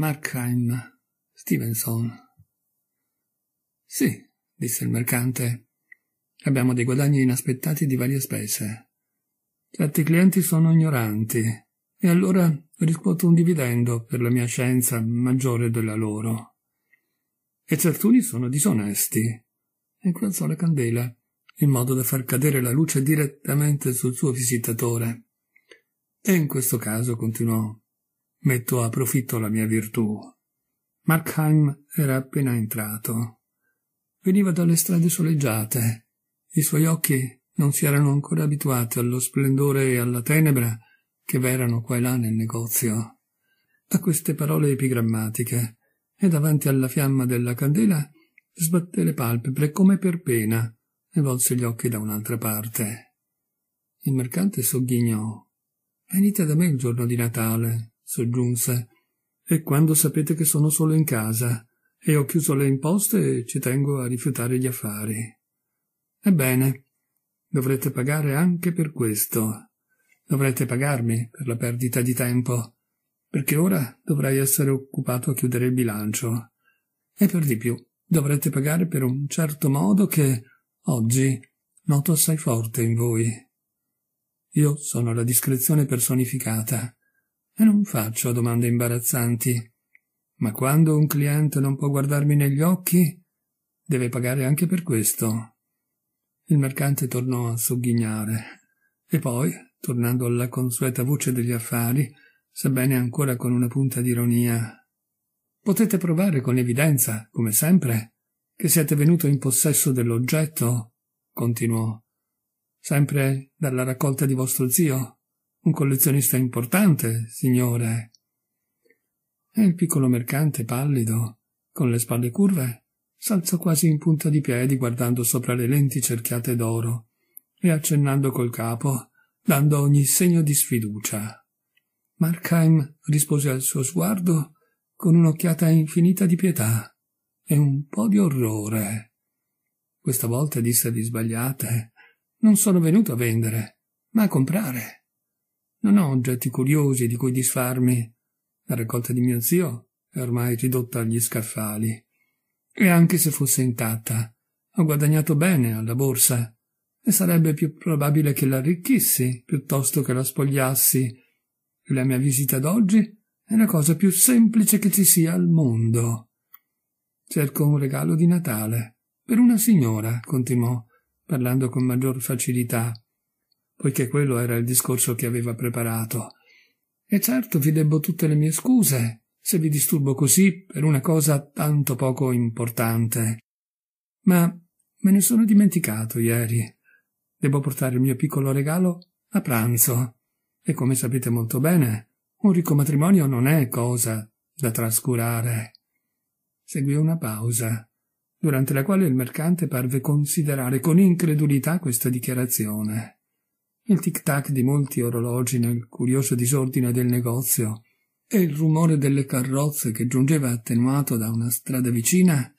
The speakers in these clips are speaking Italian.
Markheim, Stevenson. Sì, disse il mercante. Abbiamo dei guadagni inaspettati di varie spese. Certi clienti sono ignoranti, e allora riscuoto un dividendo per la mia scienza maggiore della loro. E certuni sono disonesti. E incalzò la candela, in modo da far cadere la luce direttamente sul suo visitatore. E in questo caso, continuò, metto a profitto la mia virtù. Markheim era appena entrato. Veniva dalle strade soleggiate. I suoi occhi non si erano ancora abituati allo splendore e alla tenebra che v'erano qua e là nel negozio. A queste parole epigrammatiche e davanti alla fiamma della candela sbatté le palpebre come per pena e volse gli occhi da un'altra parte. Il mercante sogghignò. Venite da me il giorno di Natale, soggiunse. E quando sapete che sono solo in casa e ho chiuso le imposte e ci tengo a rifiutare gli affari. Ebbene, dovrete pagare anche per questo. Dovrete pagarmi per la perdita di tempo, perché ora dovrei essere occupato a chiudere il bilancio. E per di più, dovrete pagare per un certo modo che, oggi, noto assai forte in voi. Io sono la discrezione personificata e non faccio domande imbarazzanti. Ma quando un cliente non può guardarmi negli occhi, deve pagare anche per questo. Il mercante tornò a sogghignare e poi, tornando alla consueta voce degli affari, sebbene ancora con una punta d'ironia, potete provare con evidenza, come sempre, che siete venuto in possesso dell'oggetto, continuò, sempre dalla raccolta di vostro zio. Un collezionista importante, signore. E il piccolo mercante pallido, con le spalle curve, s'alzò quasi in punta di piedi guardando sopra le lenti cerchiate d'oro e accennando col capo, dando ogni segno di sfiducia. Markheim rispose al suo sguardo con un'occhiata infinita di pietà e un po' di orrore. Questa volta disse di sbagliate. Non sono venuto a vendere, ma a comprare. Non ho oggetti curiosi di cui disfarmi. La raccolta di mio zio è ormai ridotta agli scaffali. E anche se fosse intatta, ho guadagnato bene alla borsa e sarebbe più probabile che l'arricchissi piuttosto che la spogliassi. La mia visita d'oggi è la cosa più semplice che ci sia al mondo. Cerco un regalo di Natale per una signora, continuò, parlando con maggior facilità poiché quello era il discorso che aveva preparato. E certo vi debbo tutte le mie scuse, se vi disturbo così per una cosa tanto poco importante. Ma me ne sono dimenticato ieri. Devo portare il mio piccolo regalo a pranzo. E come sapete molto bene, un ricco matrimonio non è cosa da trascurare. Seguì una pausa, durante la quale il mercante parve considerare con incredulità questa dichiarazione il tic-tac di molti orologi nel curioso disordine del negozio e il rumore delle carrozze che giungeva attenuato da una strada vicina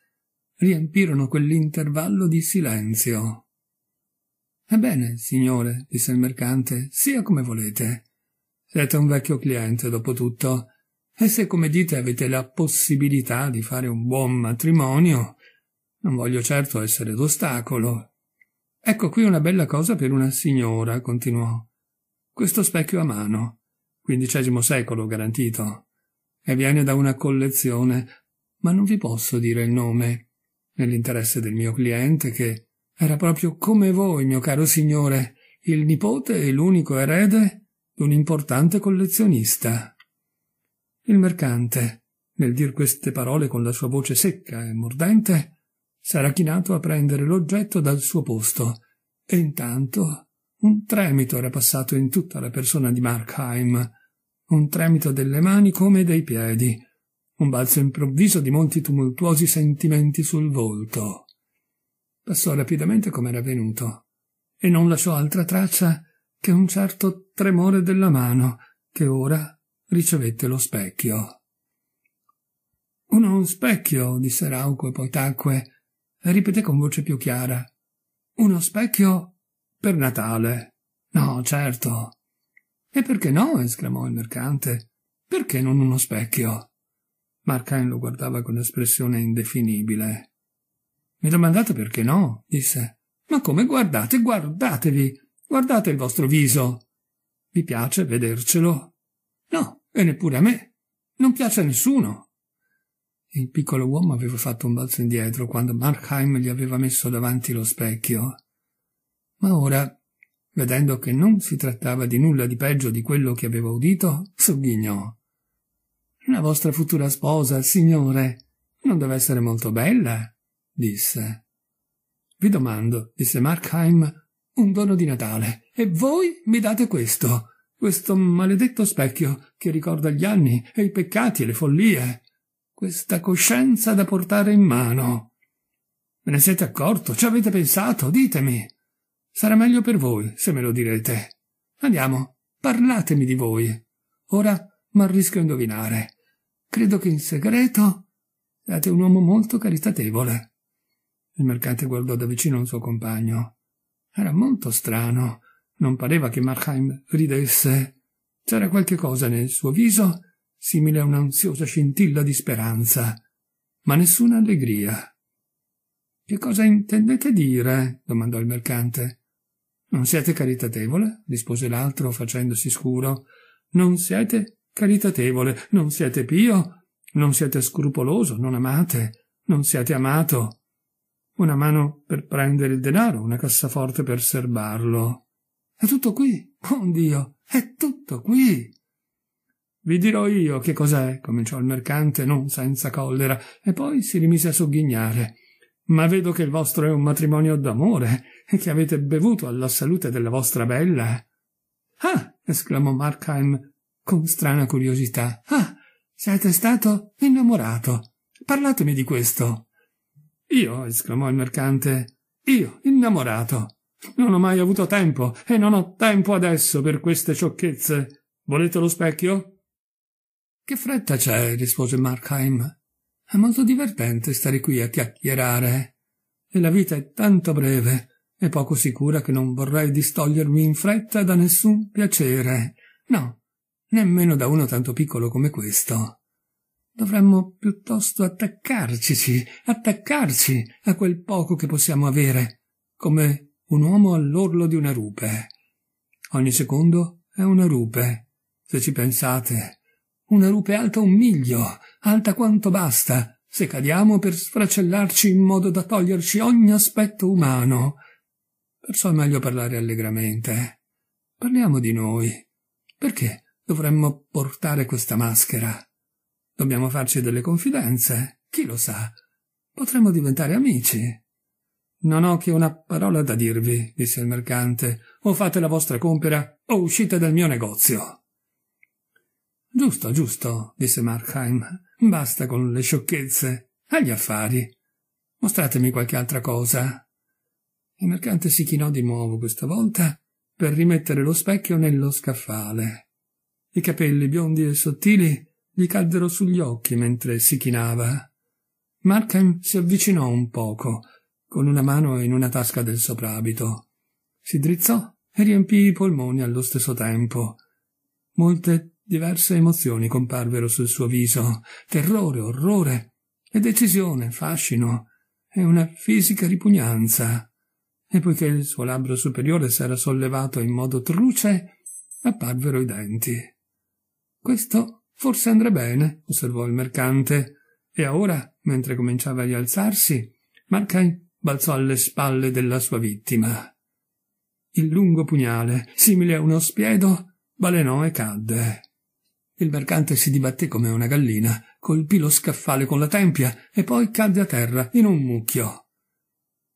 riempirono quell'intervallo di silenzio. Ebbene, signore, disse il mercante, sia come volete. Siete un vecchio cliente, dopo tutto, e se, come dite, avete la possibilità di fare un buon matrimonio, non voglio certo essere d'ostacolo. Ecco qui una bella cosa per una signora, continuò. Questo specchio a mano. quindicesimo secolo garantito. E viene da una collezione, ma non vi posso dire il nome, nell'interesse del mio cliente che era proprio come voi, mio caro signore, il nipote e l'unico erede di un importante collezionista. Il mercante, nel dir queste parole con la sua voce secca e mordente, S'era chinato a prendere l'oggetto dal suo posto, e intanto un tremito era passato in tutta la persona di Markheim, un tremito delle mani come dei piedi, un balzo improvviso di molti tumultuosi sentimenti sul volto. Passò rapidamente come era venuto, e non lasciò altra traccia che un certo tremore della mano che ora ricevette lo specchio. Uno specchio, disse Rauco e poi tacque, ripeté con voce più chiara. Uno specchio per Natale. No, certo. E perché no? esclamò il mercante. Perché non uno specchio? Markheim lo guardava con espressione indefinibile. Mi domandate perché no? disse. Ma come guardate, guardatevi, guardate il vostro viso. Vi piace vedercelo? No, e neppure a me. Non piace a nessuno. Il piccolo uomo aveva fatto un balzo indietro quando Markheim gli aveva messo davanti lo specchio. Ma ora, vedendo che non si trattava di nulla di peggio di quello che aveva udito, sogghignò. La vostra futura sposa, signore, non deve essere molto bella, disse. Vi domando, disse Markheim, un dono di Natale, e voi mi date questo, questo maledetto specchio che ricorda gli anni e i peccati e le follie questa coscienza da portare in mano. Me ne siete accorto? Ci avete pensato? Ditemi. Sarà meglio per voi se me lo direte. Andiamo, parlatemi di voi. Ora m'arrischio a indovinare. Credo che in segreto siate un uomo molto caritatevole. Il mercante guardò da vicino il suo compagno. Era molto strano. Non pareva che Marheim ridesse. C'era qualche cosa nel suo viso simile a un'ansiosa scintilla di speranza, ma nessuna allegria. Che cosa intendete dire? domandò il mercante. Non siete caritatevole? rispose l'altro, facendosi scuro. Non siete caritatevole, non siete pio, non siete scrupoloso, non amate, non siete amato. Una mano per prendere il denaro, una cassaforte per serbarlo. È tutto qui, buon Dio, è tutto qui. Vi dirò io che cos'è, cominciò il mercante non senza collera, e poi si rimise a sogghignare. Ma vedo che il vostro è un matrimonio d'amore, e che avete bevuto alla salute della vostra bella. Ah! esclamò Markheim con strana curiosità. Ah! Siete stato innamorato. Parlatemi di questo. Io, esclamò il mercante, io, innamorato. Non ho mai avuto tempo, e non ho tempo adesso per queste sciocchezze. Volete lo specchio? Che fretta c'è? rispose Markheim. È molto divertente stare qui a chiacchierare. E la vita è tanto breve e poco sicura che non vorrei distogliermi in fretta da nessun piacere. No, nemmeno da uno tanto piccolo come questo. Dovremmo piuttosto attaccarcici, attaccarci a quel poco che possiamo avere, come un uomo all'orlo di una rupe. Ogni secondo è una rupe, se ci pensate una rupe alta un miglio, alta quanto basta, se cadiamo per sfracellarci in modo da toglierci ogni aspetto umano. Perciò è meglio parlare allegramente. Parliamo di noi. Perché dovremmo portare questa maschera? Dobbiamo farci delle confidenze. Chi lo sa? Potremmo diventare amici. Non ho che una parola da dirvi, disse il mercante. O fate la vostra compera o uscite dal mio negozio. Giusto, giusto, disse Markheim. Basta con le sciocchezze. Agli affari. Mostratemi qualche altra cosa. Il mercante si chinò di nuovo questa volta per rimettere lo specchio nello scaffale. I capelli biondi e sottili gli caddero sugli occhi mentre si chinava. Markham si avvicinò un poco, con una mano in una tasca del soprabito. Si drizzò e riempì i polmoni allo stesso tempo. Molte Diverse emozioni comparvero sul suo viso, terrore, orrore, e decisione, fascino, e una fisica ripugnanza. E poiché il suo labbro superiore s'era sollevato in modo truce, apparvero i denti. Questo forse andrà bene, osservò il mercante, e ora, mentre cominciava a rialzarsi, Markheim balzò alle spalle della sua vittima. Il lungo pugnale, simile a uno spiedo, balenò e cadde. Il mercante si dibatté come una gallina, colpì lo scaffale con la tempia e poi cadde a terra in un mucchio.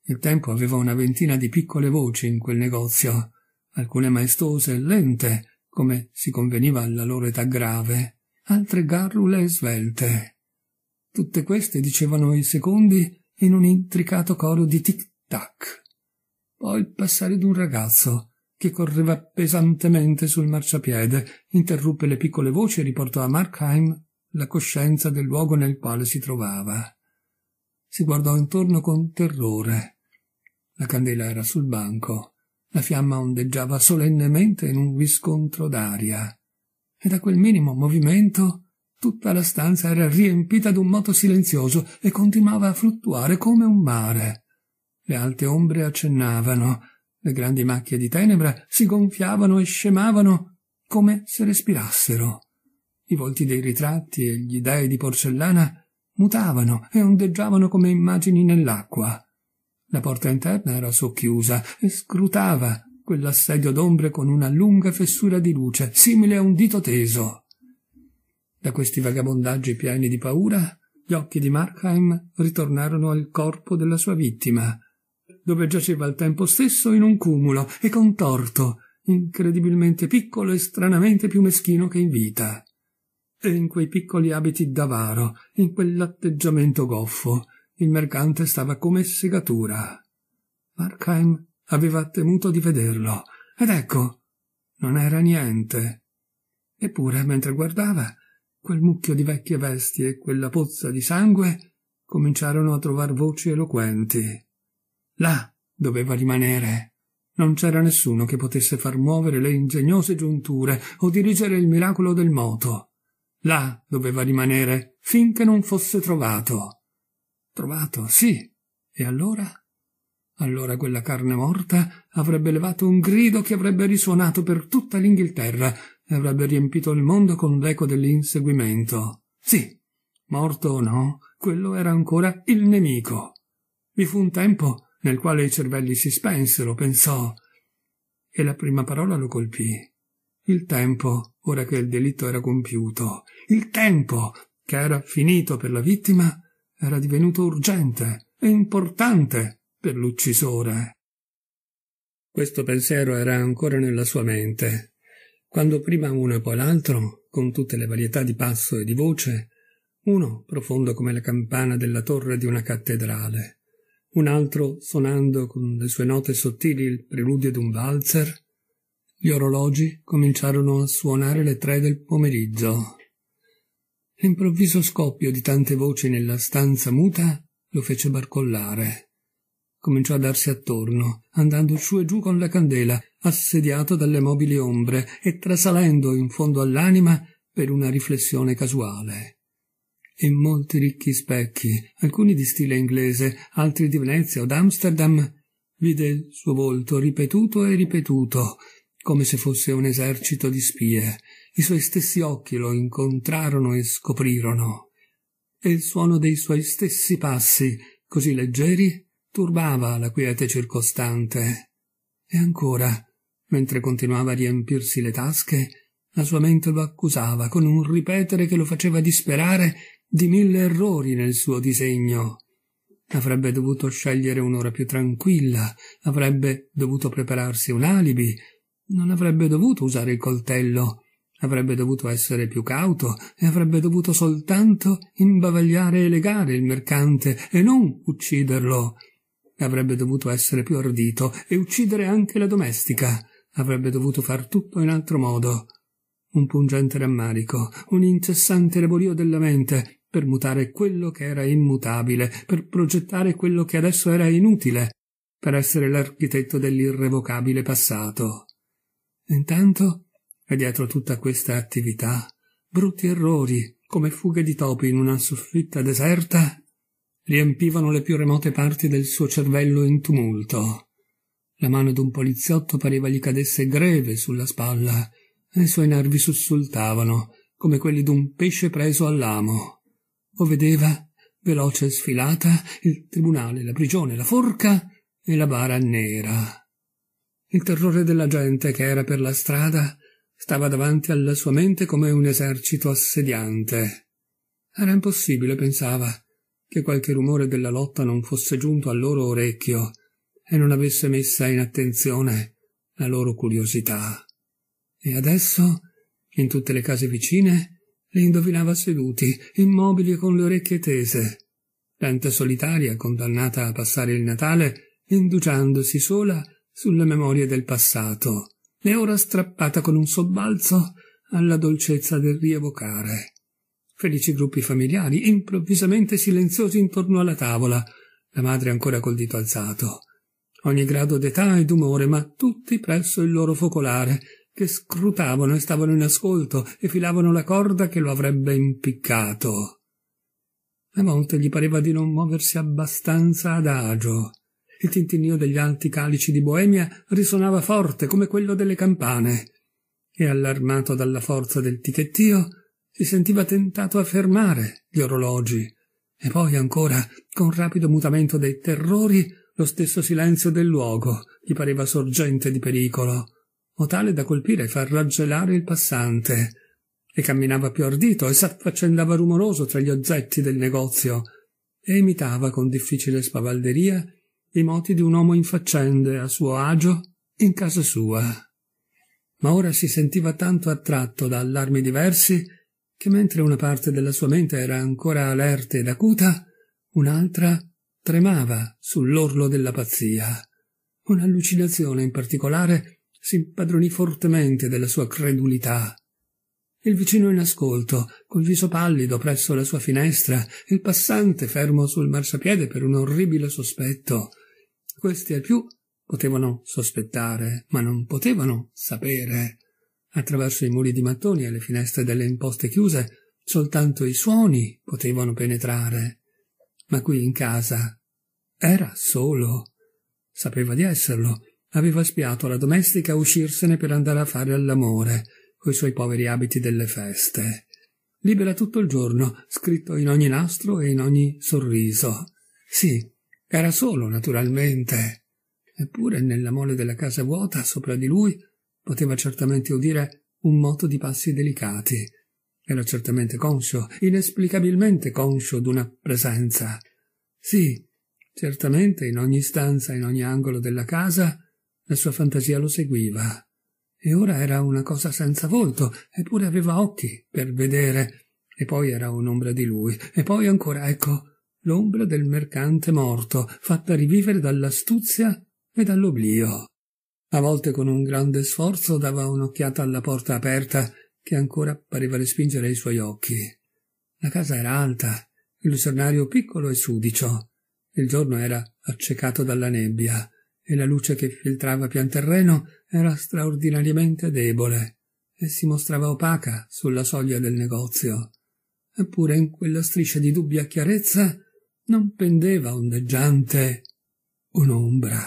Il tempo aveva una ventina di piccole voci in quel negozio, alcune maestose e lente, come si conveniva alla loro età grave, altre garrule e svelte. Tutte queste dicevano i secondi in un intricato coro di tic-tac. Poi il passare d'un ragazzo, che correva pesantemente sul marciapiede, interruppe le piccole voci e riportò a Markheim la coscienza del luogo nel quale si trovava. Si guardò intorno con terrore. La candela era sul banco, la fiamma ondeggiava solennemente in un riscontro d'aria, e da quel minimo movimento tutta la stanza era riempita d'un moto silenzioso e continuava a fluttuare come un mare. Le alte ombre accennavano, le grandi macchie di tenebra si gonfiavano e scemavano come se respirassero. I volti dei ritratti e gli dei di porcellana mutavano e ondeggiavano come immagini nell'acqua. La porta interna era socchiusa e scrutava quell'assedio d'ombre con una lunga fessura di luce, simile a un dito teso. Da questi vagabondaggi pieni di paura, gli occhi di Markheim ritornarono al corpo della sua vittima, dove giaceva al tempo stesso in un cumulo e contorto, incredibilmente piccolo e stranamente più meschino che in vita. E in quei piccoli abiti d'avaro, in quell'atteggiamento goffo, il mercante stava come segatura. Markheim aveva temuto di vederlo, ed ecco, non era niente. Eppure, mentre guardava, quel mucchio di vecchie vesti e quella pozza di sangue cominciarono a trovar voci eloquenti. Là doveva rimanere. Non c'era nessuno che potesse far muovere le ingegnose giunture o dirigere il miracolo del moto. Là doveva rimanere finché non fosse trovato. Trovato, sì. E allora? Allora quella carne morta avrebbe levato un grido che avrebbe risuonato per tutta l'Inghilterra e avrebbe riempito il mondo con l'eco dell'inseguimento. Sì, morto o no, quello era ancora il nemico. Vi fu un tempo nel quale i cervelli si spensero, pensò, e la prima parola lo colpì. Il tempo, ora che il delitto era compiuto, il tempo, che era finito per la vittima, era divenuto urgente e importante per l'uccisore. Questo pensiero era ancora nella sua mente, quando prima uno e poi l'altro, con tutte le varietà di passo e di voce, uno profondo come la campana della torre di una cattedrale, un altro suonando con le sue note sottili il preludio d'un valzer, gli orologi cominciarono a suonare le tre del pomeriggio. L'improvviso scoppio di tante voci nella stanza muta lo fece barcollare. Cominciò a darsi attorno, andando su e giù con la candela, assediato dalle mobili ombre e trasalendo in fondo all'anima per una riflessione casuale e molti ricchi specchi, alcuni di stile inglese, altri di Venezia o d'Amsterdam, vide il suo volto ripetuto e ripetuto, come se fosse un esercito di spie. I suoi stessi occhi lo incontrarono e scoprirono. E il suono dei suoi stessi passi, così leggeri, turbava la quiete circostante. E ancora, mentre continuava a riempirsi le tasche, la sua mente lo accusava con un ripetere che lo faceva disperare di mille errori nel suo disegno. Avrebbe dovuto scegliere un'ora più tranquilla, avrebbe dovuto prepararsi un alibi, non avrebbe dovuto usare il coltello, avrebbe dovuto essere più cauto e avrebbe dovuto soltanto imbavagliare e legare il mercante e non ucciderlo. Avrebbe dovuto essere più ardito e uccidere anche la domestica. Avrebbe dovuto far tutto in altro modo un pungente rammarico, un incessante laborio della mente, per mutare quello che era immutabile, per progettare quello che adesso era inutile, per essere l'architetto dell'irrevocabile passato. Intanto, e dietro tutta questa attività, brutti errori, come fughe di topi in una soffitta deserta, riempivano le più remote parti del suo cervello in tumulto. La mano d'un poliziotto pareva gli cadesse greve sulla spalla, e i suoi nervi sussultavano come quelli d'un pesce preso all'amo. O vedeva, veloce sfilata, il tribunale, la prigione, la forca e la bara nera. Il terrore della gente che era per la strada stava davanti alla sua mente come un esercito assediante. Era impossibile, pensava, che qualche rumore della lotta non fosse giunto al loro orecchio e non avesse messa in attenzione la loro curiosità. E adesso, in tutte le case vicine, li indovinava seduti, immobili e con le orecchie tese. Lente solitaria, condannata a passare il Natale, indugiandosi sola sulle memorie del passato, e ora strappata con un sobbalzo alla dolcezza del rievocare. Felici gruppi familiari, improvvisamente silenziosi intorno alla tavola, la madre ancora col dito alzato. Ogni grado d'età e d'umore, ma tutti presso il loro focolare, che scrutavano e stavano in ascolto e filavano la corda che lo avrebbe impiccato. A volte gli pareva di non muoversi abbastanza ad agio. Il tintinnio degli alti calici di Boemia risonava forte come quello delle campane, e allarmato dalla forza del ticchettio si sentiva tentato a fermare gli orologi. E poi ancora, con rapido mutamento dei terrori, lo stesso silenzio del luogo gli pareva sorgente di pericolo o tale da colpire e far raggelare il passante, e camminava più ardito e s'affaccendava rumoroso tra gli oggetti del negozio, e imitava con difficile spavalderia i moti di un uomo in faccende a suo agio in casa sua. Ma ora si sentiva tanto attratto da allarmi diversi che mentre una parte della sua mente era ancora alerta ed acuta, un'altra tremava sull'orlo della pazzia. Un'allucinazione in particolare si impadronì fortemente della sua credulità. Il vicino in ascolto, col viso pallido presso la sua finestra, il passante fermo sul marciapiede per un orribile sospetto. Questi al più potevano sospettare, ma non potevano sapere. Attraverso i muri di mattoni e le finestre delle imposte chiuse, soltanto i suoni potevano penetrare. Ma qui in casa era solo. Sapeva di esserlo, aveva spiato la domestica uscirsene per andare a fare all'amore, coi suoi poveri abiti delle feste. Libera tutto il giorno, scritto in ogni nastro e in ogni sorriso. Sì, era solo, naturalmente. Eppure, nella mole della casa vuota, sopra di lui, poteva certamente udire un moto di passi delicati. Era certamente conscio, inesplicabilmente conscio d'una presenza. Sì, certamente in ogni stanza, in ogni angolo della casa, la sua fantasia lo seguiva. E ora era una cosa senza volto, eppure aveva occhi per vedere. E poi era un'ombra di lui. E poi ancora, ecco, l'ombra del mercante morto, fatta rivivere dall'astuzia e dall'oblio. A volte con un grande sforzo dava un'occhiata alla porta aperta che ancora pareva respingere i suoi occhi. La casa era alta, il lucernario piccolo e sudicio. Il giorno era accecato dalla nebbia e la luce che filtrava pian terreno era straordinariamente debole e si mostrava opaca sulla soglia del negozio. Eppure in quella striscia di dubbia chiarezza non pendeva ondeggiante un'ombra.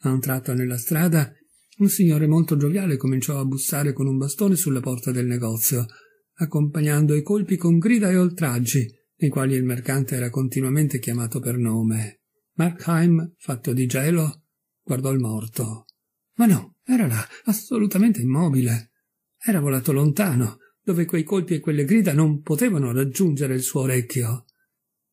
A un tratto nella strada un signore molto gioviale cominciò a bussare con un bastone sulla porta del negozio, accompagnando i colpi con grida e oltraggi, nei quali il mercante era continuamente chiamato per nome. Markheim, fatto di gelo, guardò il morto. Ma no, era là, assolutamente immobile. Era volato lontano, dove quei colpi e quelle grida non potevano raggiungere il suo orecchio.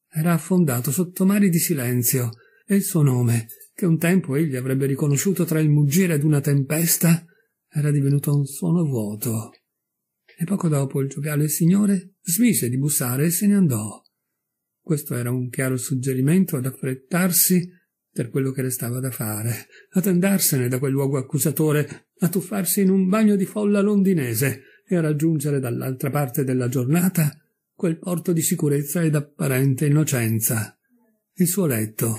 Era affondato sotto mari di silenzio, e il suo nome, che un tempo egli avrebbe riconosciuto tra il muggire d'una tempesta, era divenuto un suono vuoto. E poco dopo il gioviale signore smise di bussare e se ne andò. Questo era un chiaro suggerimento ad affrettarsi per quello che restava da fare, ad andarsene da quel luogo accusatore, a tuffarsi in un bagno di folla londinese e a raggiungere dall'altra parte della giornata quel porto di sicurezza ed apparente innocenza. Il suo letto.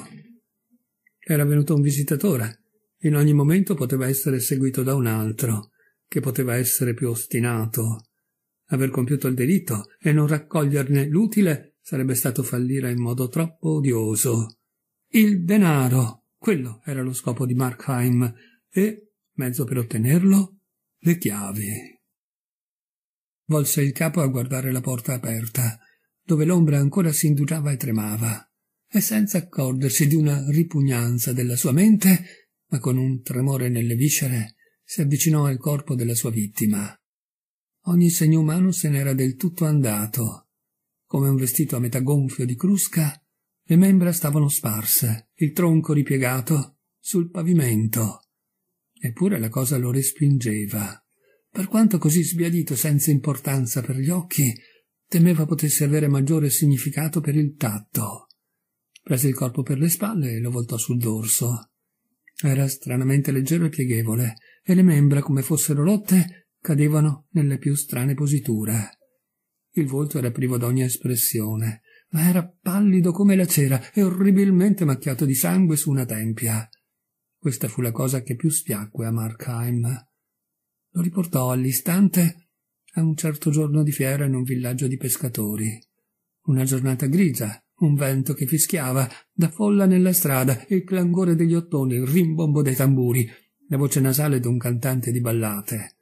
Era venuto un visitatore. In ogni momento poteva essere seguito da un altro, che poteva essere più ostinato. Aver compiuto il delitto e non raccoglierne l'utile sarebbe stato fallire in modo troppo odioso. Il denaro! Quello era lo scopo di Markheim e, mezzo per ottenerlo, le chiavi. Volse il capo a guardare la porta aperta, dove l'ombra ancora si indugiava e tremava, e senza accorgersi di una ripugnanza della sua mente, ma con un tremore nelle viscere, si avvicinò al corpo della sua vittima. Ogni segno umano se n'era del tutto andato, come un vestito a metà gonfio di crusca, le membra stavano sparse, il tronco ripiegato, sul pavimento. Eppure la cosa lo respingeva. Per quanto così sbiadito senza importanza per gli occhi, temeva potesse avere maggiore significato per il tatto. Prese il corpo per le spalle e lo voltò sul dorso. Era stranamente leggero e pieghevole, e le membra, come fossero rotte, cadevano nelle più strane positure. Il volto era privo d'ogni espressione, ma era pallido come la cera e orribilmente macchiato di sangue su una tempia. Questa fu la cosa che più spiacque a Markheim. Lo riportò all'istante a un certo giorno di fiera in un villaggio di pescatori. Una giornata grigia, un vento che fischiava, da folla nella strada, il clangore degli ottoni, il rimbombo dei tamburi, la voce nasale d'un cantante di ballate.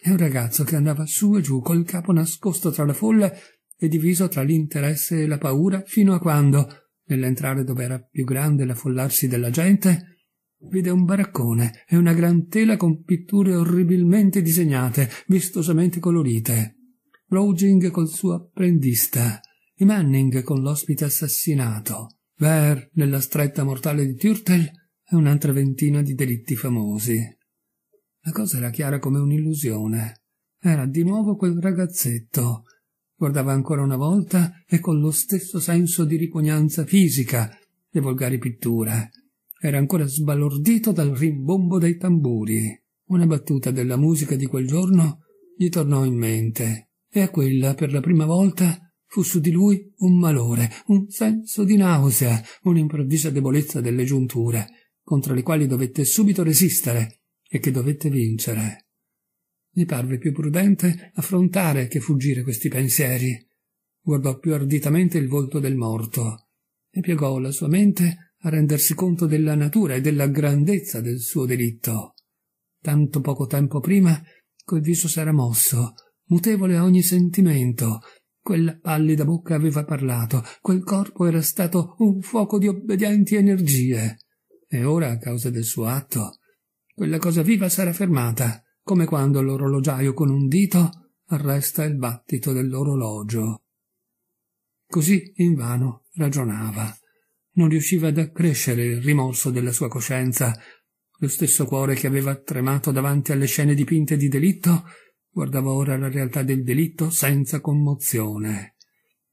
È un ragazzo che andava su e giù col capo nascosto tra la folla e diviso tra l'interesse e la paura fino a quando, nell'entrare dove era più grande l'affollarsi della gente, vide un baraccone e una gran tela con pitture orribilmente disegnate, vistosamente colorite. Roging col suo apprendista, e Manning con l'ospite assassinato, Ver nella stretta mortale di Turtle e un'altra ventina di delitti famosi. La cosa era chiara come un'illusione. Era di nuovo quel ragazzetto. Guardava ancora una volta e con lo stesso senso di ripugnanza fisica le volgari pitture. Era ancora sbalordito dal rimbombo dei tamburi. Una battuta della musica di quel giorno gli tornò in mente e a quella per la prima volta fu su di lui un malore, un senso di nausea, un'improvvisa debolezza delle giunture, contro le quali dovette subito resistere, e che dovette vincere. Gli parve più prudente affrontare che fuggire questi pensieri. Guardò più arditamente il volto del morto e piegò la sua mente a rendersi conto della natura e della grandezza del suo delitto. Tanto poco tempo prima quel viso s'era mosso, mutevole a ogni sentimento, quella pallida bocca aveva parlato, quel corpo era stato un fuoco di obbedienti energie. E ora, a causa del suo atto, quella cosa viva s'era fermata, come quando l'orologiaio con un dito arresta il battito dell'orologio. Così invano ragionava. Non riusciva ad accrescere il rimorso della sua coscienza. Lo stesso cuore che aveva tremato davanti alle scene dipinte di delitto guardava ora la realtà del delitto senza commozione.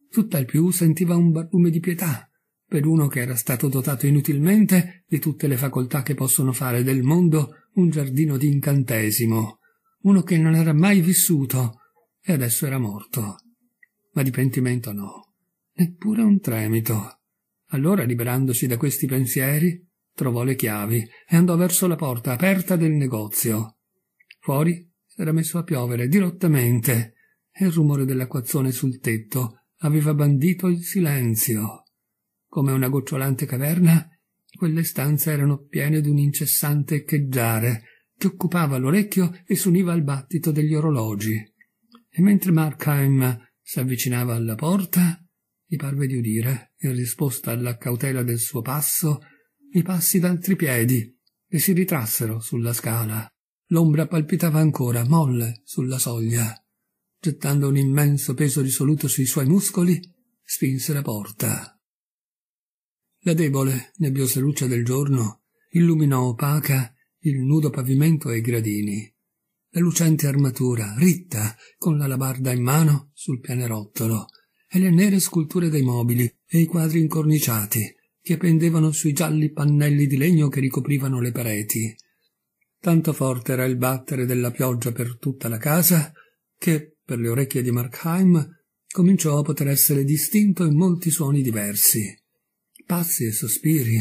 Tutt'al più sentiva un barlume di pietà per uno che era stato dotato inutilmente di tutte le facoltà che possono fare del mondo un giardino di incantesimo, uno che non era mai vissuto e adesso era morto. Ma di pentimento no, neppure un tremito. Allora, liberandosi da questi pensieri, trovò le chiavi e andò verso la porta aperta del negozio. Fuori era messo a piovere dirottamente e il rumore dell'acquazzone sul tetto aveva bandito il silenzio come una gocciolante caverna, quelle stanze erano piene di un incessante echeggiare che occupava l'orecchio e s'univa al battito degli orologi. E mentre Markheim s'avvicinava alla porta, gli parve di udire, in risposta alla cautela del suo passo, i passi d'altri piedi che si ritrassero sulla scala. L'ombra palpitava ancora, molle, sulla soglia. Gettando un immenso peso risoluto sui suoi muscoli, spinse la porta. La debole, nebbiosa luce del giorno illuminò opaca il nudo pavimento e i gradini. La lucente armatura, ritta, con l'alabarda in mano, sul pianerottolo, e le nere sculture dei mobili e i quadri incorniciati che pendevano sui gialli pannelli di legno che ricoprivano le pareti. Tanto forte era il battere della pioggia per tutta la casa che, per le orecchie di Markheim, cominciò a poter essere distinto in molti suoni diversi passi e sospiri,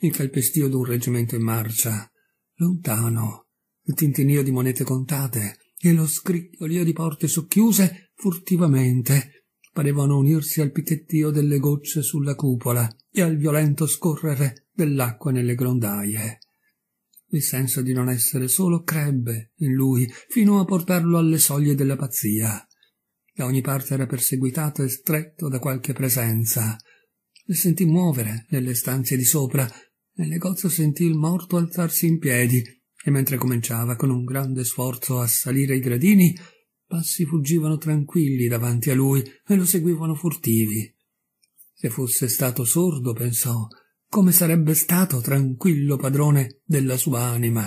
il calpestio d'un reggimento in marcia, lontano, il tintinio di monete contate e lo scricchiolio di porte socchiuse furtivamente parevano unirsi al picchettio delle gocce sulla cupola e al violento scorrere dell'acqua nelle grondaie. Il senso di non essere solo crebbe in lui fino a portarlo alle soglie della pazzia. Da ogni parte era perseguitato e stretto da qualche presenza, e sentì muovere nelle stanze di sopra. Nel negozio sentì il morto alzarsi in piedi e mentre cominciava con un grande sforzo a salire i gradini, passi fuggivano tranquilli davanti a lui e lo seguivano furtivi. Se fosse stato sordo, pensò, come sarebbe stato tranquillo padrone della sua anima.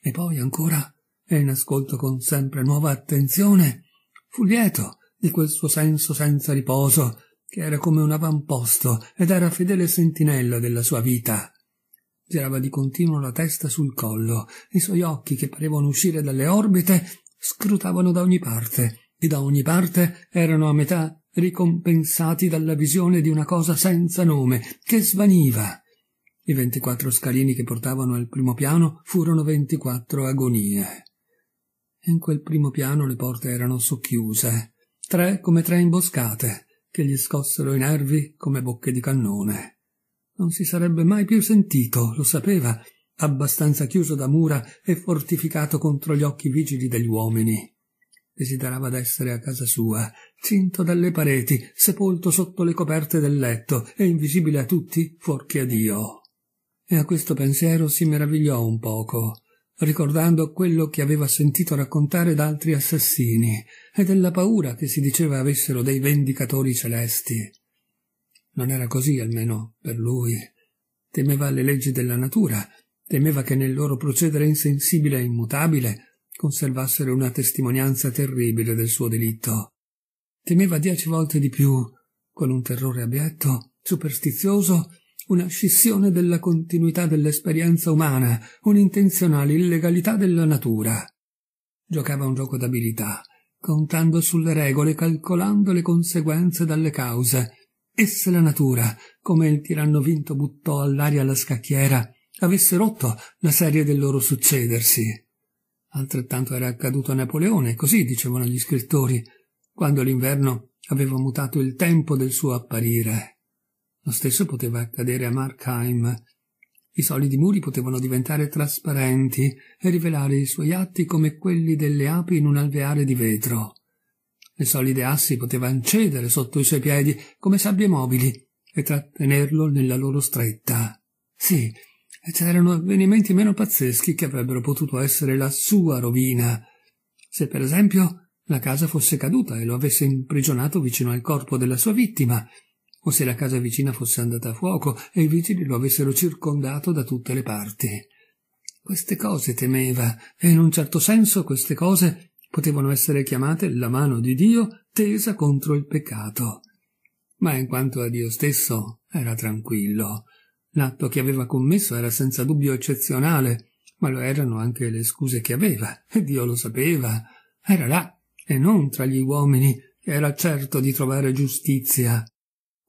E poi ancora, e in ascolto con sempre nuova attenzione, fu lieto di quel suo senso senza riposo che era come un avamposto ed era fedele sentinella della sua vita. Girava di continuo la testa sul collo, i suoi occhi, che parevano uscire dalle orbite, scrutavano da ogni parte, e da ogni parte erano a metà ricompensati dalla visione di una cosa senza nome, che svaniva. I ventiquattro scalini che portavano al primo piano furono ventiquattro agonie. In quel primo piano le porte erano socchiuse, tre come tre imboscate, che gli scossero i nervi come bocche di cannone. Non si sarebbe mai più sentito, lo sapeva, abbastanza chiuso da mura e fortificato contro gli occhi vigili degli uomini. Desiderava d'essere a casa sua, cinto dalle pareti, sepolto sotto le coperte del letto e invisibile a tutti fuorché a Dio. E a questo pensiero si meravigliò un poco, ricordando quello che aveva sentito raccontare da altri assassini e della paura che si diceva avessero dei vendicatori celesti. Non era così almeno per lui. Temeva le leggi della natura, temeva che nel loro procedere insensibile e immutabile conservassero una testimonianza terribile del suo delitto. Temeva dieci volte di più, con un terrore abietto, superstizioso, una scissione della continuità dell'esperienza umana, un'intenzionale illegalità della natura. Giocava un gioco d'abilità, contando sulle regole, calcolando le conseguenze dalle cause. E se la natura, come il tiranno vinto buttò all'aria la scacchiera, avesse rotto la serie del loro succedersi. Altrettanto era accaduto a Napoleone, così dicevano gli scrittori, quando l'inverno aveva mutato il tempo del suo apparire. Lo stesso poteva accadere a Markheim. I solidi muri potevano diventare trasparenti e rivelare i suoi atti come quelli delle api in un alveare di vetro. Le solide assi potevano cedere sotto i suoi piedi come sabbie mobili e trattenerlo nella loro stretta. Sì, c'erano avvenimenti meno pazzeschi che avrebbero potuto essere la sua rovina. Se per esempio la casa fosse caduta e lo avesse imprigionato vicino al corpo della sua vittima, o se la casa vicina fosse andata a fuoco e i vigili lo avessero circondato da tutte le parti. Queste cose temeva, e in un certo senso queste cose potevano essere chiamate la mano di Dio tesa contro il peccato. Ma in quanto a Dio stesso era tranquillo. L'atto che aveva commesso era senza dubbio eccezionale, ma lo erano anche le scuse che aveva, e Dio lo sapeva. Era là, e non tra gli uomini, era certo di trovare giustizia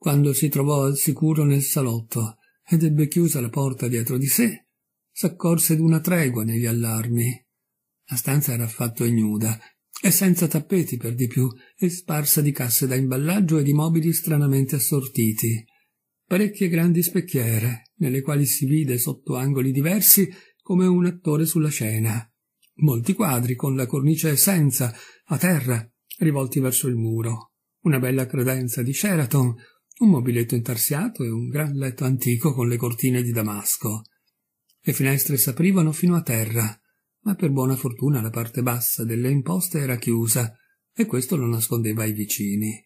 quando si trovò al sicuro nel salotto ed ebbe chiusa la porta dietro di sé, s'accorse d'una tregua negli allarmi. La stanza era affatto ignuda e senza tappeti per di più e sparsa di casse da imballaggio e di mobili stranamente assortiti. Parecchie grandi specchiere, nelle quali si vide sotto angoli diversi come un attore sulla scena. Molti quadri con la cornice senza, a terra, rivolti verso il muro. Una bella credenza di Sheraton, un mobiletto intarsiato e un gran letto antico con le cortine di damasco. Le finestre s'aprivano fino a terra, ma per buona fortuna la parte bassa delle imposte era chiusa e questo lo nascondeva ai vicini.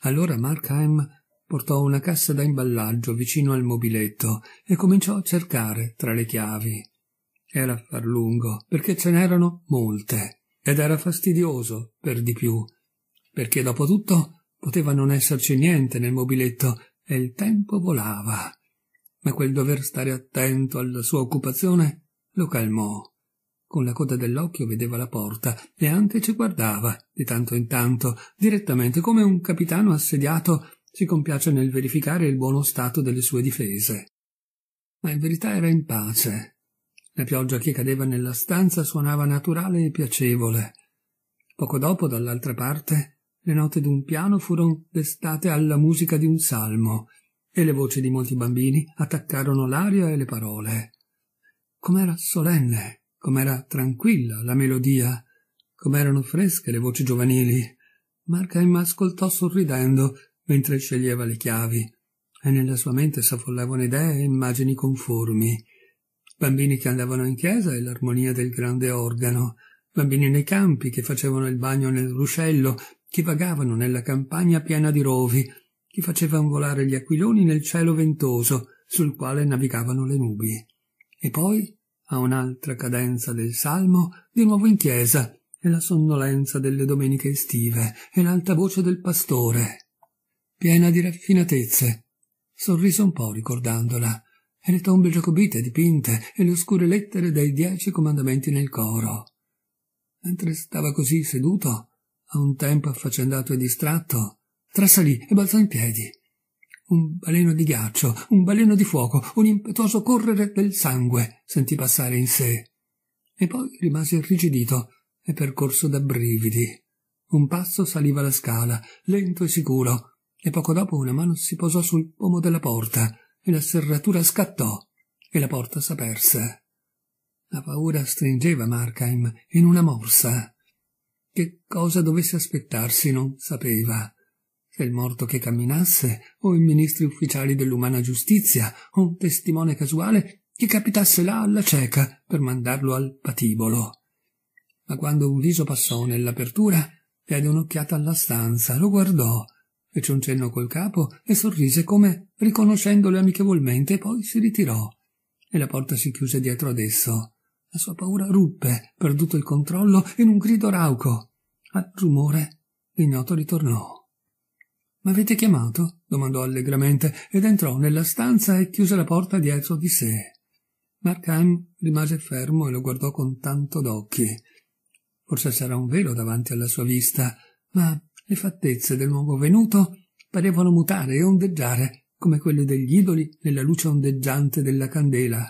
Allora Markheim portò una cassa da imballaggio vicino al mobiletto e cominciò a cercare tra le chiavi. Era far lungo, perché ce n'erano molte, ed era fastidioso per di più, perché dopo tutto Poteva non esserci niente nel mobiletto e il tempo volava. Ma quel dover stare attento alla sua occupazione lo calmò. Con la coda dell'occhio vedeva la porta e anche ci guardava, di tanto in tanto, direttamente come un capitano assediato si compiace nel verificare il buono stato delle sue difese. Ma in verità era in pace. La pioggia che cadeva nella stanza suonava naturale e piacevole. Poco dopo, dall'altra parte, le note d'un piano furono destate alla musica di un salmo, e le voci di molti bambini attaccarono l'aria e le parole. Com'era solenne, com'era tranquilla la melodia, com'erano fresche le voci giovanili. Markham ascoltò sorridendo mentre sceglieva le chiavi, e nella sua mente s'affollavano idee e immagini conformi. Bambini che andavano in chiesa e l'armonia del grande organo, bambini nei campi che facevano il bagno nel ruscello che vagavano nella campagna piena di rovi, che facevano volare gli aquiloni nel cielo ventoso sul quale navigavano le nubi. E poi, a un'altra cadenza del salmo, di nuovo in chiesa, e la sonnolenza delle domeniche estive, e l'alta voce del pastore, piena di raffinatezze. Sorrise un po' ricordandola, e le tombe giacobite dipinte, e le oscure lettere dei dieci comandamenti nel coro. Mentre stava così seduto, a un tempo affaccendato e distratto, trasalì e balzò in piedi. Un baleno di ghiaccio, un baleno di fuoco, un impetuoso correre del sangue sentì passare in sé. E poi rimase irrigidito e percorso da brividi. Un passo saliva la scala, lento e sicuro, e poco dopo una mano si posò sul pomo della porta e la serratura scattò e la porta s'aperse. La paura stringeva Markheim in una morsa. Che cosa dovesse aspettarsi non sapeva. Se il morto che camminasse, o i ministri ufficiali dell'umana giustizia, o un testimone casuale che capitasse là alla cieca per mandarlo al patibolo. Ma quando un viso passò nell'apertura, diede un'occhiata alla stanza, lo guardò, fece un cenno col capo e sorrise come riconoscendolo amichevolmente e poi si ritirò e la porta si chiuse dietro ad esso. La sua paura ruppe, perduto il controllo, in un grido rauco. Al ah, rumore l'ignoto ritornò. M'avete chiamato? domandò allegramente ed entrò nella stanza e chiuse la porta dietro di sé. Markheim rimase fermo e lo guardò con tanto d'occhi. Forse sarà un velo davanti alla sua vista, ma le fattezze del nuovo venuto parevano mutare e ondeggiare come quelle degli idoli nella luce ondeggiante della candela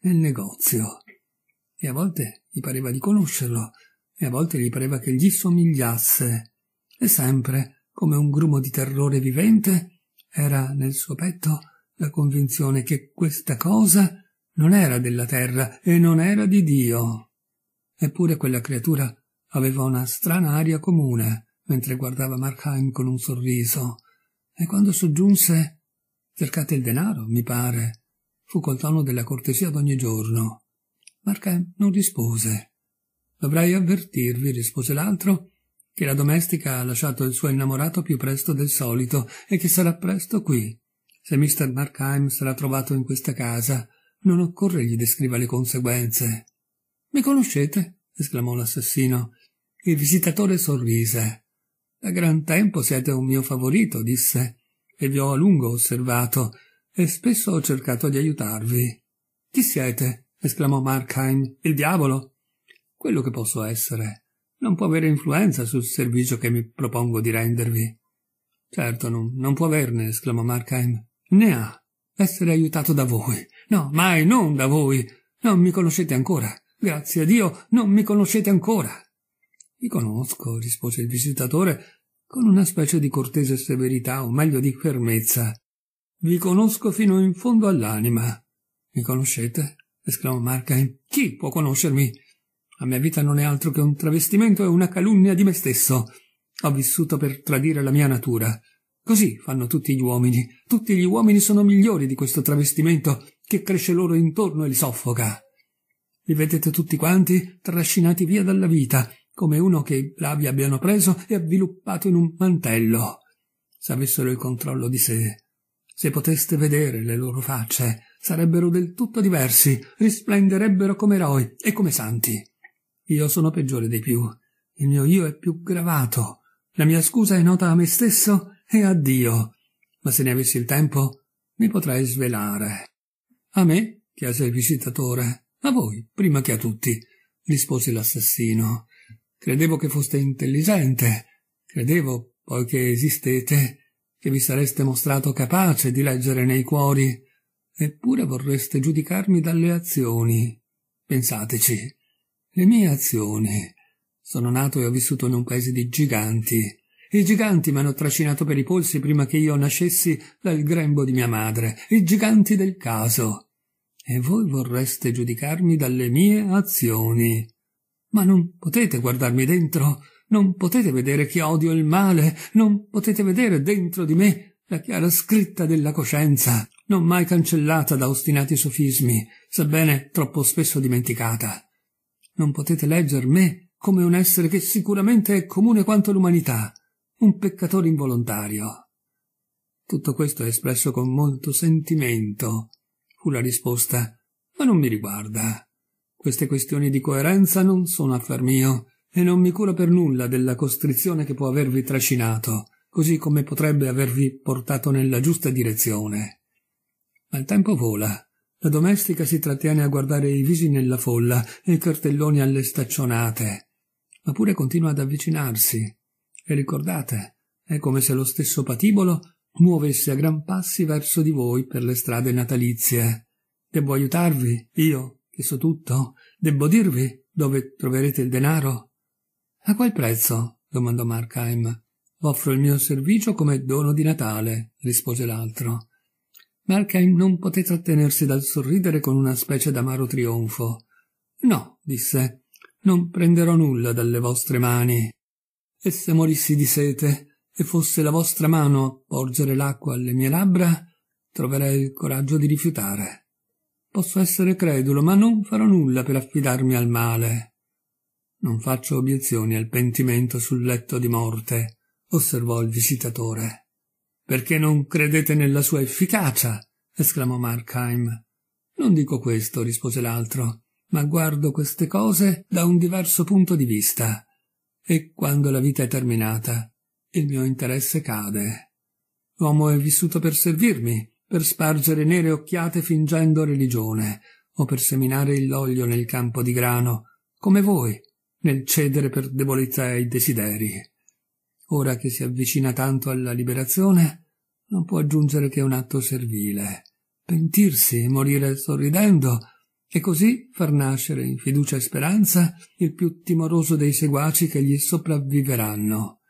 nel negozio. E a volte gli pareva di conoscerlo, e a volte gli pareva che gli somigliasse, e sempre, come un grumo di terrore vivente, era nel suo petto la convinzione che questa cosa non era della terra e non era di Dio. Eppure quella creatura aveva una strana aria comune mentre guardava Markheim con un sorriso, e quando soggiunse cercate il denaro, mi pare, fu col tono della cortesia d'ogni giorno. Markheim non rispose Dovrei avvertirvi, rispose l'altro, che la domestica ha lasciato il suo innamorato più presto del solito e che sarà presto qui. Se mister Markheim sarà trovato in questa casa, non occorre gli descriva le conseguenze. Mi conoscete? esclamò l'assassino. Il visitatore sorrise. Da gran tempo siete un mio favorito, disse, e vi ho a lungo osservato, e spesso ho cercato di aiutarvi. Chi siete? esclamò Markheim. Il diavolo? quello che posso essere non può avere influenza sul servizio che mi propongo di rendervi. Certo, non, non può averne, esclamò Markheim. Ne ha. Essere aiutato da voi. No, mai non da voi. Non mi conoscete ancora. Grazie a Dio, non mi conoscete ancora. Vi conosco, rispose il visitatore con una specie di cortese severità, o meglio di fermezza. Vi conosco fino in fondo all'anima. Mi conoscete? esclamò Markheim. Chi può conoscermi? La mia vita non è altro che un travestimento e una calunnia di me stesso. Ho vissuto per tradire la mia natura. Così fanno tutti gli uomini. Tutti gli uomini sono migliori di questo travestimento che cresce loro intorno e li soffoca. Li vedete tutti quanti trascinati via dalla vita, come uno che i bravi abbiano preso e avviluppato in un mantello. Se avessero il controllo di sé, se poteste vedere le loro facce, sarebbero del tutto diversi, risplenderebbero come eroi e come santi. Io sono peggiore dei più. Il mio io è più gravato. La mia scusa è nota a me stesso e a Dio. Ma se ne avessi il tempo, mi potrei svelare. A me? chiese il visitatore. A voi, prima che a tutti, rispose l'assassino. Credevo che foste intelligente. Credevo, poiché esistete, che vi sareste mostrato capace di leggere nei cuori. Eppure vorreste giudicarmi dalle azioni. Pensateci le mie azioni. Sono nato e ho vissuto in un paese di giganti. I giganti mi hanno trascinato per i polsi prima che io nascessi dal grembo di mia madre, i giganti del caso. E voi vorreste giudicarmi dalle mie azioni. Ma non potete guardarmi dentro, non potete vedere che odio il male, non potete vedere dentro di me la chiara scritta della coscienza, non mai cancellata da ostinati sofismi, sebbene troppo spesso dimenticata. Non potete legger me come un essere che sicuramente è comune quanto l'umanità, un peccatore involontario. Tutto questo è espresso con molto sentimento, fu la risposta, ma non mi riguarda. Queste questioni di coerenza non sono affar mio, e non mi cura per nulla della costrizione che può avervi trascinato, così come potrebbe avervi portato nella giusta direzione. Ma il tempo vola, la domestica si trattiene a guardare i visi nella folla e i cartelloni alle staccionate, ma pure continua ad avvicinarsi. E ricordate, è come se lo stesso patibolo muovesse a gran passi verso di voi per le strade natalizie. Debbo aiutarvi, io, che so tutto? Debbo dirvi dove troverete il denaro? A quel prezzo? domandò Markheim. Offro il mio servizio come dono di Natale, rispose l'altro. Malcolm non poté trattenersi dal sorridere con una specie d'amaro trionfo. No, disse, non prenderò nulla dalle vostre mani. E se morissi di sete e fosse la vostra mano a porgere l'acqua alle mie labbra, troverei il coraggio di rifiutare. Posso essere credulo, ma non farò nulla per affidarmi al male. Non faccio obiezioni al pentimento sul letto di morte, osservò il visitatore. Perché non credete nella sua efficacia? esclamò Markheim. Non dico questo, rispose l'altro, ma guardo queste cose da un diverso punto di vista. E quando la vita è terminata, il mio interesse cade. L'uomo è vissuto per servirmi, per spargere nere occhiate fingendo religione, o per seminare il l'olio nel campo di grano, come voi, nel cedere per debolezza ai desideri ora che si avvicina tanto alla liberazione, non può aggiungere che un atto servile. Pentirsi, morire sorridendo, e così far nascere in fiducia e speranza il più timoroso dei seguaci che gli sopravviveranno.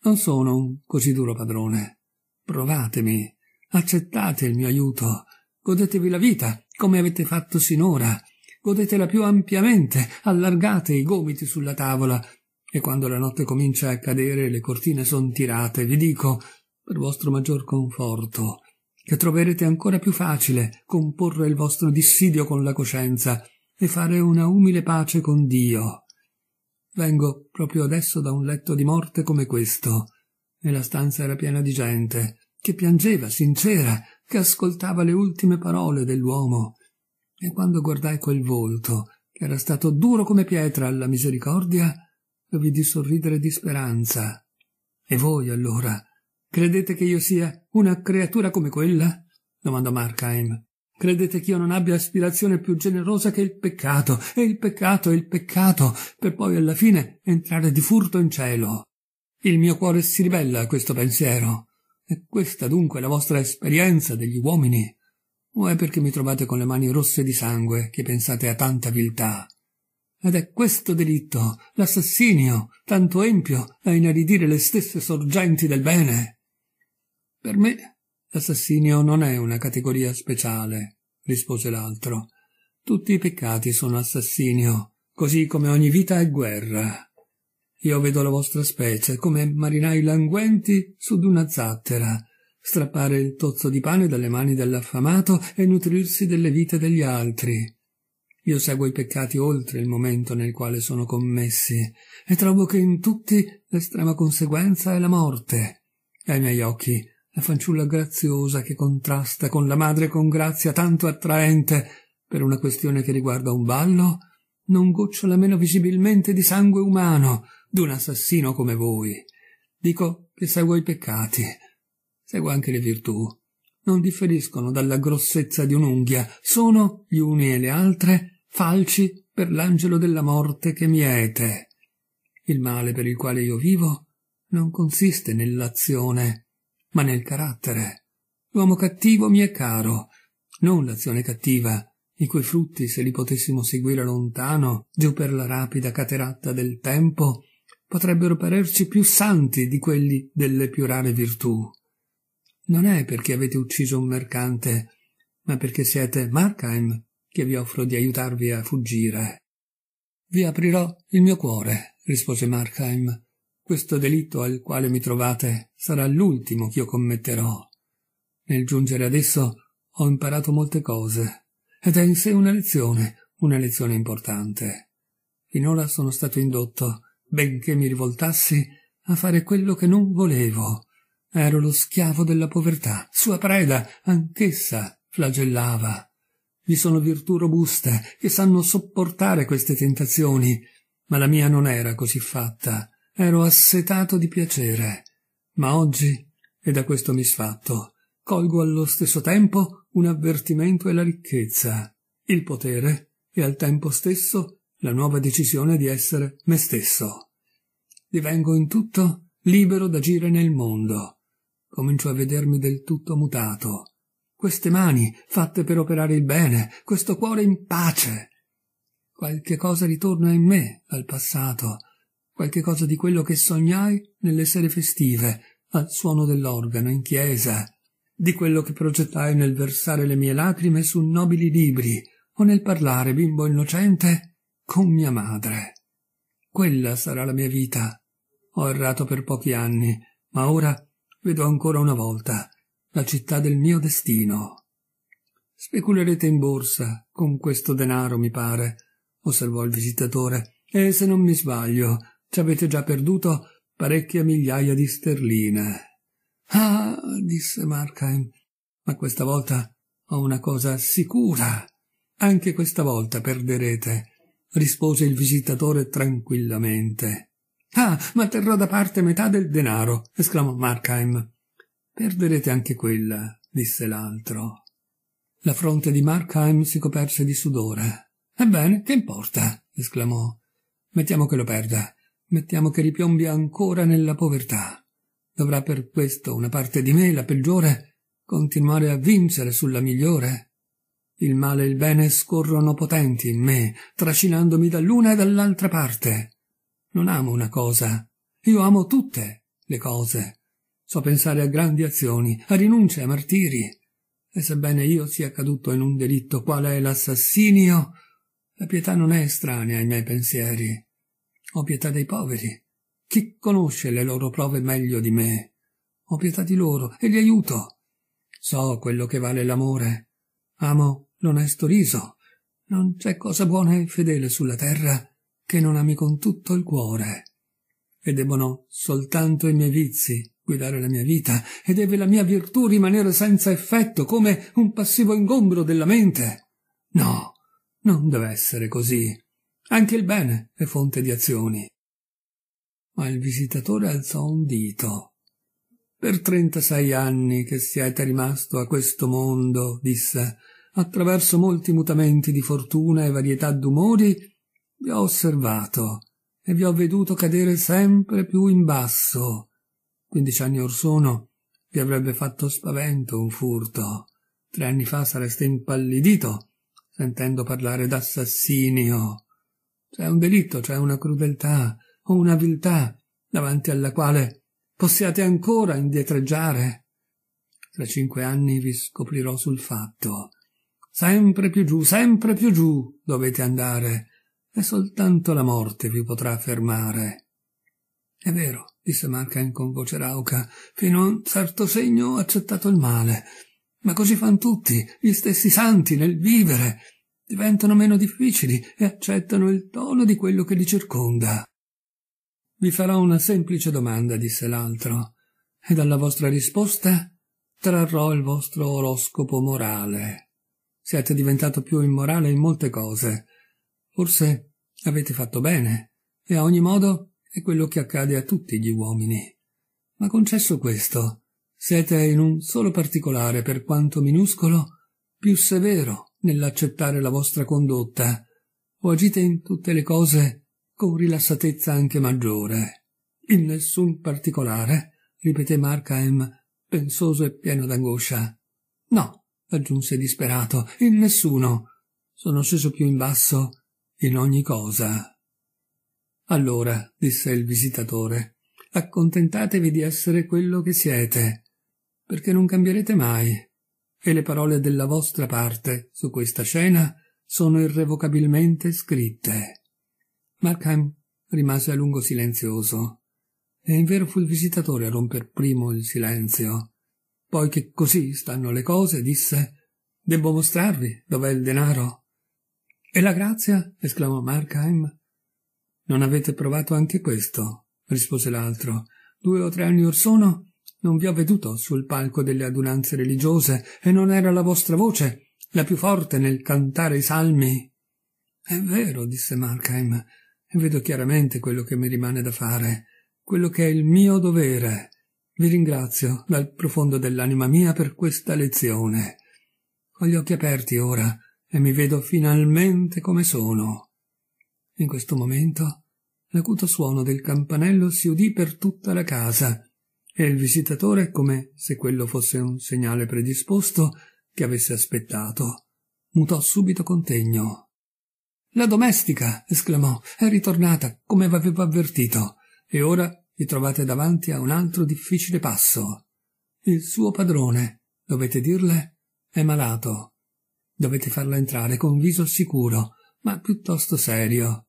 Non sono un così duro padrone. Provatemi, accettate il mio aiuto, godetevi la vita, come avete fatto sinora, godetela più ampiamente, allargate i gomiti sulla tavola, e quando la notte comincia a cadere le cortine son tirate, vi dico, per vostro maggior conforto, che troverete ancora più facile comporre il vostro dissidio con la coscienza e fare una umile pace con Dio. Vengo proprio adesso da un letto di morte come questo, e la stanza era piena di gente, che piangeva sincera, che ascoltava le ultime parole dell'uomo. E quando guardai quel volto, che era stato duro come pietra alla misericordia, vidi sorridere di speranza. E voi, allora, credete che io sia una creatura come quella? domandò Markheim. Credete che io non abbia aspirazione più generosa che il peccato, e il peccato, e il peccato, per poi alla fine entrare di furto in cielo. Il mio cuore si ribella a questo pensiero. E questa dunque è la vostra esperienza degli uomini? O è perché mi trovate con le mani rosse di sangue che pensate a tanta viltà? Ed è questo delitto, l'assassinio, tanto empio a inaridire le stesse sorgenti del bene. Per me l'assassinio non è una categoria speciale, rispose l'altro. Tutti i peccati sono assassinio, così come ogni vita è guerra. Io vedo la vostra specie come marinai languenti su d'una zattera, strappare il tozzo di pane dalle mani dell'affamato e nutrirsi delle vite degli altri. Io seguo i peccati oltre il momento nel quale sono commessi e trovo che in tutti l'estrema conseguenza è la morte. E ai miei occhi la fanciulla graziosa che contrasta con la madre con grazia tanto attraente per una questione che riguarda un ballo non gocciola meno visibilmente di sangue umano d'un assassino come voi. Dico che seguo i peccati, seguo anche le virtù. Non differiscono dalla grossezza di un'unghia, sono, gli uni e le altre, falci per l'angelo della morte che miete. Il male per il quale io vivo non consiste nell'azione, ma nel carattere. L'uomo cattivo mi è caro, non l'azione cattiva, i cui frutti, se li potessimo seguire lontano, giù per la rapida cateratta del tempo, potrebbero parerci più santi di quelli delle più rare virtù. Non è perché avete ucciso un mercante, ma perché siete Markheim che vi offro di aiutarvi a fuggire. Vi aprirò il mio cuore, rispose Markheim. Questo delitto al quale mi trovate sarà l'ultimo che io commetterò. Nel giungere ad esso ho imparato molte cose, ed è in sé una lezione, una lezione importante. Finora sono stato indotto, benché mi rivoltassi, a fare quello che non volevo. Ero lo schiavo della povertà, sua preda, anch'essa flagellava. Vi sono virtù robuste che sanno sopportare queste tentazioni, ma la mia non era così fatta. Ero assetato di piacere. Ma oggi, e da questo misfatto, colgo allo stesso tempo un avvertimento e la ricchezza, il potere e al tempo stesso la nuova decisione di essere me stesso. Divengo in tutto libero d'agire nel mondo. Comincio a vedermi del tutto mutato, queste mani fatte per operare il bene, questo cuore in pace. Qualche cosa ritorna in me al passato, qualche cosa di quello che sognai nelle sere festive, al suono dell'organo in chiesa, di quello che progettai nel versare le mie lacrime su nobili libri o nel parlare bimbo innocente con mia madre. Quella sarà la mia vita. Ho errato per pochi anni, ma ora vedo ancora una volta la città del mio destino. Speculerete in borsa con questo denaro, mi pare, osservò il visitatore, e se non mi sbaglio, ci avete già perduto parecchie migliaia di sterline. Ah, disse Markheim, ma questa volta ho una cosa sicura. Anche questa volta perderete, rispose il visitatore tranquillamente. Ah, ma terrò da parte metà del denaro, esclamò Markheim. Perderete anche quella, disse l'altro. La fronte di Markheim si coperse di sudore. Ebbene, che importa? esclamò. Mettiamo che lo perda. Mettiamo che ripiombi ancora nella povertà. Dovrà per questo una parte di me, la peggiore, continuare a vincere sulla migliore. Il male e il bene scorrono potenti in me, trascinandomi dall'una e dall'altra parte. Non amo una cosa. Io amo tutte le cose so pensare a grandi azioni, a rinunce, a martiri. E sebbene io sia caduto in un delitto quale è l'assassinio, la pietà non è estranea ai miei pensieri. Ho pietà dei poveri. Chi conosce le loro prove meglio di me? Ho pietà di loro e li aiuto. So quello che vale l'amore. Amo l'onesto riso. Non c'è cosa buona e fedele sulla terra che non ami con tutto il cuore. E debbono soltanto i miei vizi guidare la mia vita e deve la mia virtù rimanere senza effetto, come un passivo ingombro della mente. No, non deve essere così. Anche il bene è fonte di azioni. Ma il visitatore alzò un dito. Per trentasei anni che siete rimasto a questo mondo, disse, attraverso molti mutamenti di fortuna e varietà d'umori, vi ho osservato e vi ho veduto cadere sempre più in basso quindici anni or sono vi avrebbe fatto spavento un furto. Tre anni fa sareste impallidito sentendo parlare d'assassinio. C'è un delitto, c'è una crudeltà o una viltà davanti alla quale possiate ancora indietreggiare. Tra cinque anni vi scoprirò sul fatto. Sempre più giù, sempre più giù dovete andare, e soltanto la morte vi potrà fermare. È vero, disse Markham con voce rauca, fino a un certo segno ho accettato il male. Ma così fan tutti, gli stessi santi, nel vivere. Diventano meno difficili e accettano il tono di quello che li circonda. Vi farò una semplice domanda, disse l'altro, e dalla vostra risposta trarrò il vostro oroscopo morale. Siete diventato più immorale in molte cose. Forse avete fatto bene, e a ogni modo è quello che accade a tutti gli uomini. Ma concesso questo, siete in un solo particolare, per quanto minuscolo, più severo nell'accettare la vostra condotta, o agite in tutte le cose con rilassatezza anche maggiore. In nessun particolare, ripeté Markheim, pensoso e pieno d'angoscia. No, aggiunse disperato, in nessuno. Sono sceso più in basso in ogni cosa. Allora, disse il visitatore, accontentatevi di essere quello che siete, perché non cambierete mai, e le parole della vostra parte su questa scena sono irrevocabilmente scritte. Markham rimase a lungo silenzioso, e in vero fu il visitatore a romper primo il silenzio. Poiché così stanno le cose, disse, devo mostrarvi dov'è il denaro. E la grazia, esclamò Markheim, non avete provato anche questo? rispose l'altro. Due o tre anni or sono non vi ho veduto sul palco delle adunanze religiose e non era la vostra voce la più forte nel cantare i salmi. È vero, disse Markheim, e vedo chiaramente quello che mi rimane da fare, quello che è il mio dovere. Vi ringrazio dal profondo dell'anima mia per questa lezione. Ho gli occhi aperti ora e mi vedo finalmente come sono. In questo momento l'acuto suono del campanello si udì per tutta la casa e il visitatore, come se quello fosse un segnale predisposto che avesse aspettato, mutò subito contegno. La domestica, esclamò, è ritornata come aveva avvertito, e ora vi trovate davanti a un altro difficile passo. Il suo padrone, dovete dirle, è malato. Dovete farla entrare con viso sicuro, ma piuttosto serio.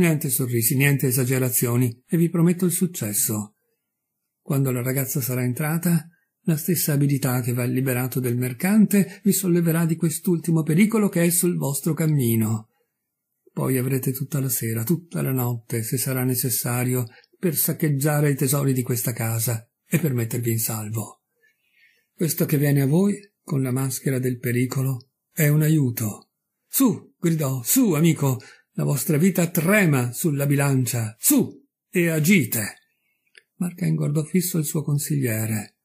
Niente sorrisi, niente esagerazioni, e vi prometto il successo. Quando la ragazza sarà entrata, la stessa abilità che va liberato del mercante vi solleverà di quest'ultimo pericolo che è sul vostro cammino. Poi avrete tutta la sera, tutta la notte, se sarà necessario, per saccheggiare i tesori di questa casa e per mettervi in salvo. Questo che viene a voi, con la maschera del pericolo, è un aiuto. Su, gridò, su, amico, la vostra vita trema sulla bilancia. Su e agite. Marca guardò fisso il suo consigliere.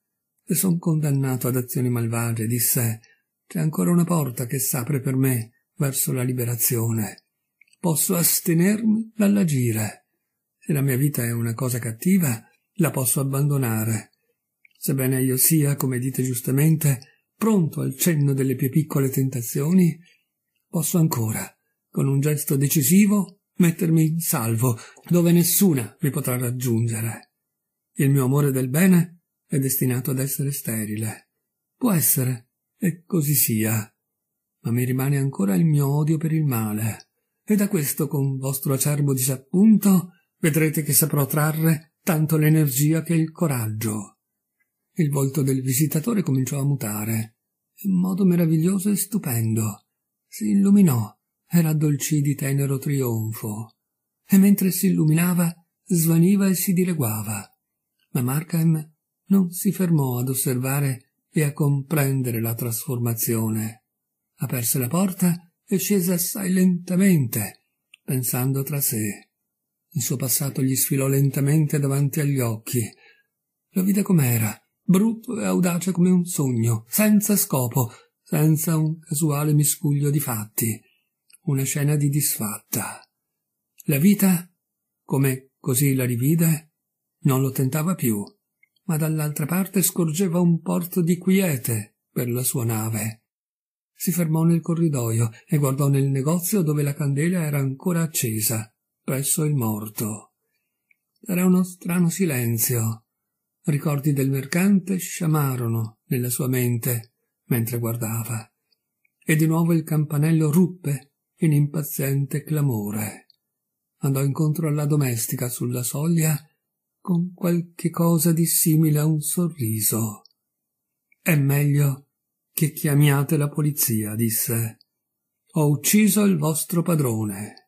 Se son condannato ad azioni malvagie, disse, c'è ancora una porta che s'apre per me verso la liberazione. Posso astenermi dall'agire. Se la mia vita è una cosa cattiva, la posso abbandonare. Sebbene io sia, come dite giustamente, pronto al cenno delle più piccole tentazioni, posso ancora con un gesto decisivo, mettermi in salvo, dove nessuna mi potrà raggiungere. Il mio amore del bene è destinato ad essere sterile. Può essere, e così sia. Ma mi rimane ancora il mio odio per il male, e da questo, con vostro acerbo disappunto, vedrete che saprò trarre tanto l'energia che il coraggio. Il volto del visitatore cominciò a mutare, in modo meraviglioso e stupendo. Si illuminò, era l'addolcì di tenero trionfo, e mentre si illuminava svaniva e si dileguava. Ma Markham non si fermò ad osservare e a comprendere la trasformazione. Aperse la porta e scese assai lentamente, pensando tra sé. Il suo passato gli sfilò lentamente davanti agli occhi. Lo vide com'era, brutto e audace come un sogno, senza scopo, senza un casuale miscuglio di fatti una scena di disfatta. La vita, come così la rivide, non lo tentava più, ma dall'altra parte scorgeva un porto di quiete per la sua nave. Si fermò nel corridoio e guardò nel negozio dove la candela era ancora accesa, presso il morto. Era uno strano silenzio. Ricordi del mercante sciamarono nella sua mente mentre guardava. E di nuovo il campanello ruppe in impaziente clamore. Andò incontro alla domestica sulla soglia con qualche cosa di simile a un sorriso. È meglio che chiamiate la polizia, disse. Ho ucciso il vostro padrone.